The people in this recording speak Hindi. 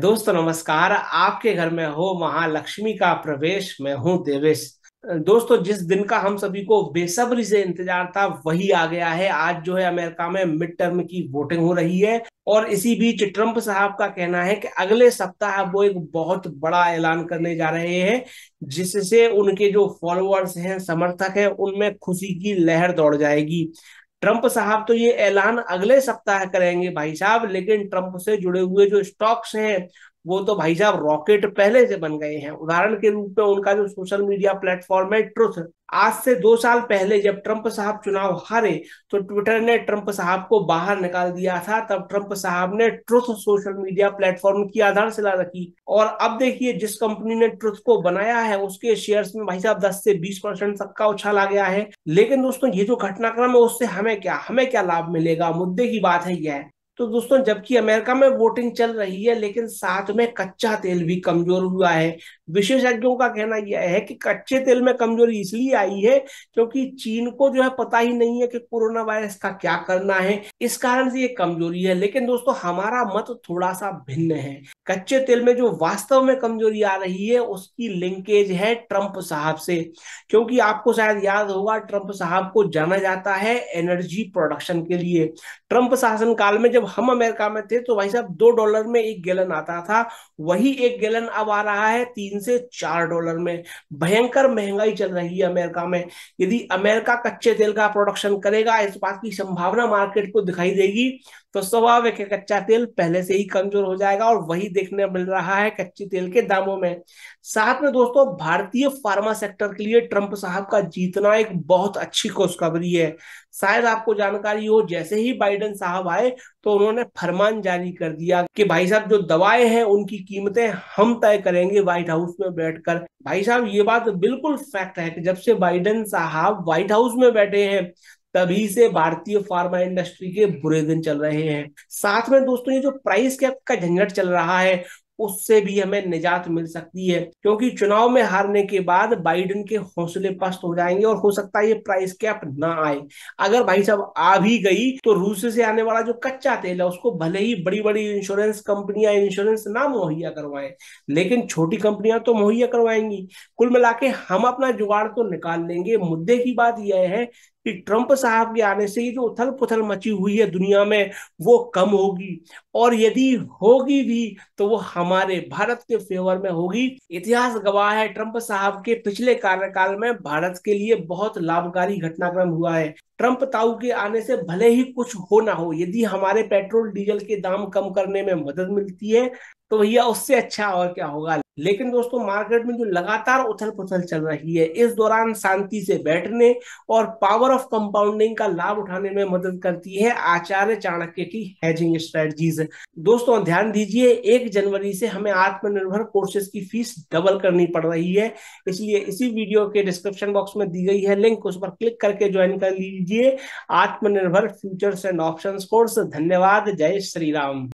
दोस्तों नमस्कार आपके घर में हो महालक्ष्मी का प्रवेश मैं हूं देवेश दोस्तों जिस दिन का हम सभी को बेसब्री से इंतजार था वही आ गया है आज जो है अमेरिका में मिड टर्म की वोटिंग हो रही है और इसी बीच ट्रंप साहब का कहना है कि अगले सप्ताह वो एक बहुत बड़ा ऐलान करने जा रहे हैं जिससे उनके जो फॉलोअर्स हैं समर्थक हैं उनमें खुशी की लहर दौड़ जाएगी ट्रंप साहब तो ये ऐलान अगले सप्ताह करेंगे भाई साहब लेकिन ट्रंप से जुड़े हुए जो स्टॉक्स हैं वो तो भाई साहब रॉकेट पहले से बन गए हैं उदाहरण के रूप में उनका जो सोशल मीडिया प्लेटफॉर्म है ट्रुथ आज से दो साल पहले जब ट्रंप साहब चुनाव हारे तो ट्विटर ने ट्रंप साहब को बाहर निकाल दिया था तब ट्रंप साहब ने ट्रुथ सोशल मीडिया प्लेटफॉर्म की आधारशिला रखी और अब देखिए जिस कंपनी ने ट्रुथ को बनाया है उसके शेयर्स में भाई साहब 10 से 20 परसेंट तक का उछाल आ गया है लेकिन दोस्तों ये जो घटनाक्रम है उससे हमें क्या हमें क्या लाभ मिलेगा मुद्दे की बात है यह है तो दोस्तों जबकि अमेरिका में वोटिंग चल रही है लेकिन साथ में कच्चा तेल भी कमजोर हुआ है विशेषज्ञों का कहना यह है कि कच्चे तेल में कमजोरी इसलिए आई है क्योंकि चीन को जो है पता ही नहीं है कि कोरोना वायरस का क्या करना है इस कारण से ये कमजोरी है लेकिन दोस्तों हमारा मत थोड़ा सा भिन्न है कच्चे तेल में जो वास्तव में कमजोरी आ रही है उसकी लिंकेज है ट्रंप साहब से क्योंकि आपको शायद याद होगा ट्रंप साहब को जाना जाता है एनर्जी प्रोडक्शन के लिए ट्रंप काल में जब हम अमेरिका में थे तो भाई साहब दो डॉलर में एक गैलन आता था वही एक गैलन अब आ रहा है तीन से चार डॉलर में भयंकर महंगाई चल रही है अमेरिका में यदि अमेरिका कच्चे तेल का प्रोडक्शन करेगा इस बात की संभावना मार्केट को दिखाई देगी तो स्वाभाविक है कच्चा तेल पहले से ही कमजोर हो जाएगा और वही देखने मिल रहा है कच्चे तेल के दामों में साथ में दोस्तों भारतीय फार्मा सेक्टर के लिए ट्रंप साहब का जीतना एक बहुत अच्छी खुशखबरी है शायद आपको जानकारी हो जैसे ही बाइडन साहब आए तो उन्होंने फरमान जारी कर दिया कि भाई साहब जो दवाएं हैं उनकी कीमतें हम तय करेंगे व्हाइट हाउस हाउस में बैठकर भाई साहब ये बात बिल्कुल फैक्ट है कि जब से बाइडेन साहब व्हाइट हाउस में बैठे हैं तभी से भारतीय फार्मा इंडस्ट्री के बुरे दिन चल रहे हैं साथ में दोस्तों ये जो प्राइस कैप का झंझट चल रहा है उससे भी हमें निजात मिल सकती है क्योंकि चुनाव में हारने के बाद बाइडन के हौसले पस्त हो जाएंगे और हो सकता है ये प्राइस कैप ना आए अगर भाई साहब आ भी गई तो रूस से आने वाला जो कच्चा तेल है उसको भले ही बड़ी बड़ी इंश्योरेंस कंपनियां इंश्योरेंस ना मुहैया करवाए लेकिन छोटी कंपनियां तो मुहैया करवाएंगी कुल मिला हम अपना जुगाड़ तो निकाल लेंगे मुद्दे की बात यह है कि ट्रंप साहब के आने से ये जो उथल पुथल मची हुई है दुनिया में वो कम होगी और यदि होगी भी तो वो हमारे भारत के फेवर में होगी इतिहास गवाह है ट्रंप साहब के पिछले कार्यकाल में भारत के लिए बहुत लाभकारी घटनाक्रम हुआ है ट्रंप ताऊ के आने से भले ही कुछ हो ना हो यदि हमारे पेट्रोल डीजल के दाम कम करने में मदद मिलती है तो भैया उससे अच्छा और क्या होगा लेकिन दोस्तों मार्केट में जो लगातार उथल पुथल चल रही है इस दौरान शांति से बैठने और पावर ऑफ कंपाउंडिंग का लाभ उठाने में मदद करती है आचार्य चाणक्य की हेजिंग स्ट्रेटजीज दोस्तों ध्यान दीजिए एक जनवरी से हमें आत्मनिर्भर कोर्सेज की फीस डबल करनी पड़ रही है इसलिए इसी वीडियो के डिस्क्रिप्शन बॉक्स में दी गई है लिंक उस पर क्लिक करके ज्वाइन कर लीजिए आत्मनिर्भर फ्यूचर्स एंड ऑप्शन कोर्स धन्यवाद जय श्री राम